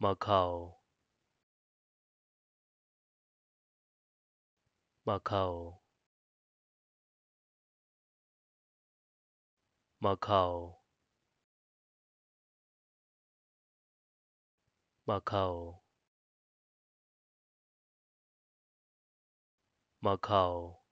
Macau Macau Macau Macau Macau